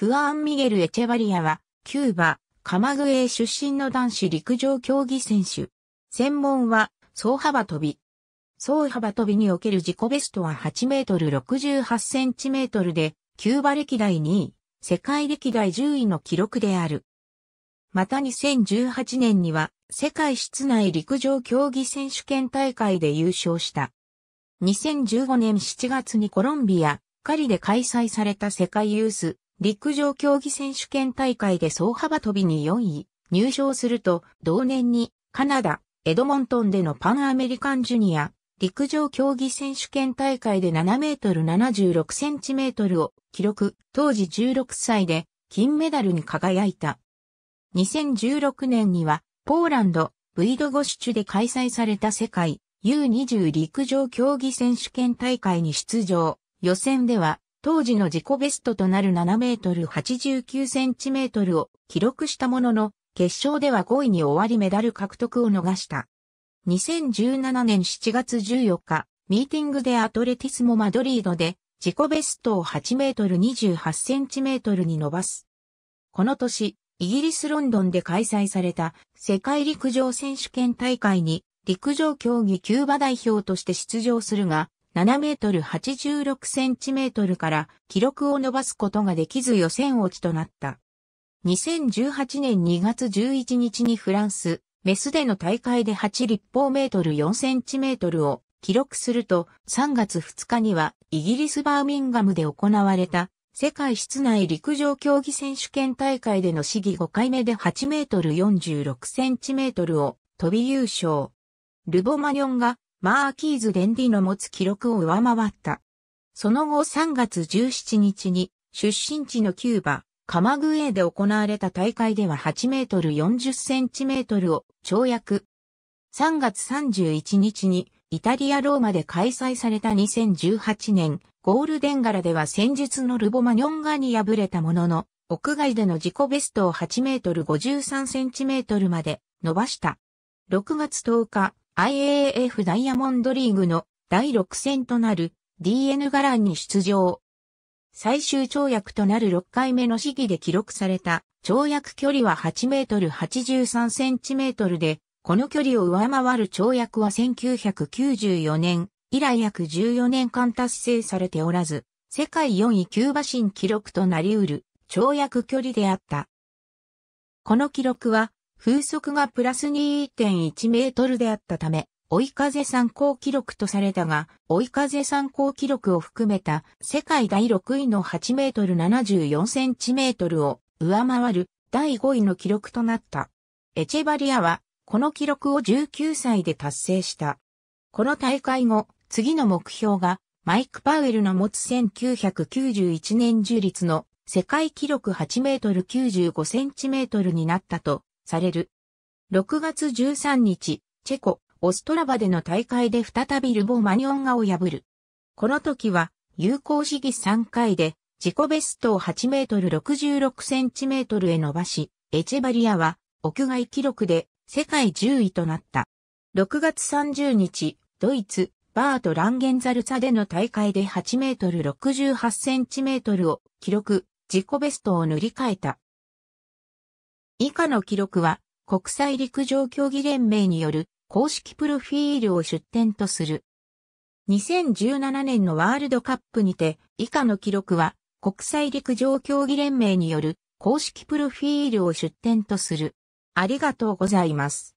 フアン・ミゲル・エチェバリアは、キューバ、カマグエー出身の男子陸上競技選手。専門は、総幅跳び。総幅跳びにおける自己ベストは8メートル68センチメートルで、キューバ歴代2位、世界歴代10位の記録である。また2018年には、世界室内陸上競技選手権大会で優勝した。2015年7月にコロンビア、カリで開催された世界ユース陸上競技選手権大会で総幅跳びに4位、入賞すると、同年にカナダ、エドモントンでのパンアメリカンジュニア、陸上競技選手権大会で7メートル76センチメートルを記録、当時16歳で金メダルに輝いた。2016年には、ポーランド、ブイドゴシュチュで開催された世界 U20 陸上競技選手権大会に出場。予選では当時の自己ベストとなる7メートル89センチメートルを記録したものの、決勝では5位に終わりメダル獲得を逃した。2017年7月14日、ミーティングでアトレティスモマドリードで自己ベストを8メートル28センチメートルに伸ばす。この年、イギリスロンドンで開催された世界陸上選手権大会に陸上競技キューバ代表として出場するが、7メートル86センチメートルから記録を伸ばすことができず予選落ちとなった。2018年2月11日にフランス、メスでの大会で8立方メートル4センチメートルを記録すると3月2日にはイギリスバーミンガムで行われた世界室内陸上競技選手権大会での試技5回目で8メートル46センチメートルを飛び優勝。ルボマニョンがマーキーズ・デンディの持つ記録を上回った。その後3月17日に出身地のキューバ、カマグエーで行われた大会では8メートル40センチメートルを跳躍。3月31日にイタリア・ローマで開催された2018年ゴールデンガラでは先日のルボマニョンガに敗れたものの、屋外での自己ベストを8メートル53センチメートルまで伸ばした。6月10日、IAF ダイヤモンドリーグの第6戦となる DN ガランに出場。最終跳躍となる6回目の試技で記録された跳躍距離は8メートル83センチメートルで、この距離を上回る跳躍は1994年以来約14年間達成されておらず、世界4位キューバ新記録となり得る跳躍距離であった。この記録は風速がプラス2.1メートルであったため、追い風参考記録とされたが、追い風参考記録を含めた世界第6位の8メートル74センチメートルを上回る第5位の記録となった。エチェバリアは、この記録を19歳で達成した。この大会後、次の目標が、マイク・パウエルの持つ1991年樹立の世界記録8メートル95センチメートルになったとされる。6月13日、チェコ、オストラバでの大会で再びルボ・マニオンガを破る。この時は、有効試技3回で、自己ベストを8メートル66センチメートルへ伸ばし、エチェバリアは、屋外記録で、世界10位となった。6月30日、ドイツ、バート・ランゲンザルツァでの大会で8メートル68センチメートルを記録、自己ベストを塗り替えた。以下の記録は国際陸上競技連盟による公式プロフィールを出展とする。2017年のワールドカップにて以下の記録は国際陸上競技連盟による公式プロフィールを出展とする。ありがとうございます。